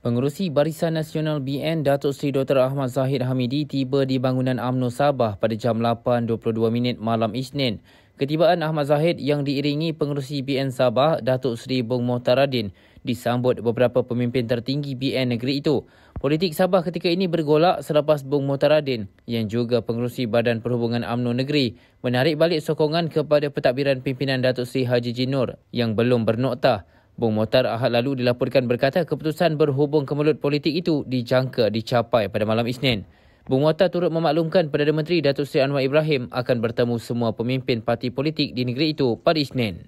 Pengurusi Barisan Nasional BN Datuk Seri Dr. Ahmad Zahid Hamidi tiba di bangunan UMNO Sabah pada jam 8.22 minit malam Isnin. Ketibaan Ahmad Zahid yang diiringi pengurusi BN Sabah Datuk Seri Bung Mohtaradin disambut beberapa pemimpin tertinggi BN negeri itu. Politik Sabah ketika ini bergolak selepas Bung Mohtaradin yang juga pengurusi Badan Perhubungan UMNO Negeri menarik balik sokongan kepada pentadbiran pimpinan Datuk Seri Haji Jinur yang belum bernoktah. Bung Motar Ahad lalu dilaporkan berkata keputusan berhubung kemelut politik itu dijangka dicapai pada malam Isnin. Bung Motar turut memaklumkan Perdana Menteri Datuk Seri Anwar Ibrahim akan bertemu semua pemimpin parti politik di negeri itu pada Isnin.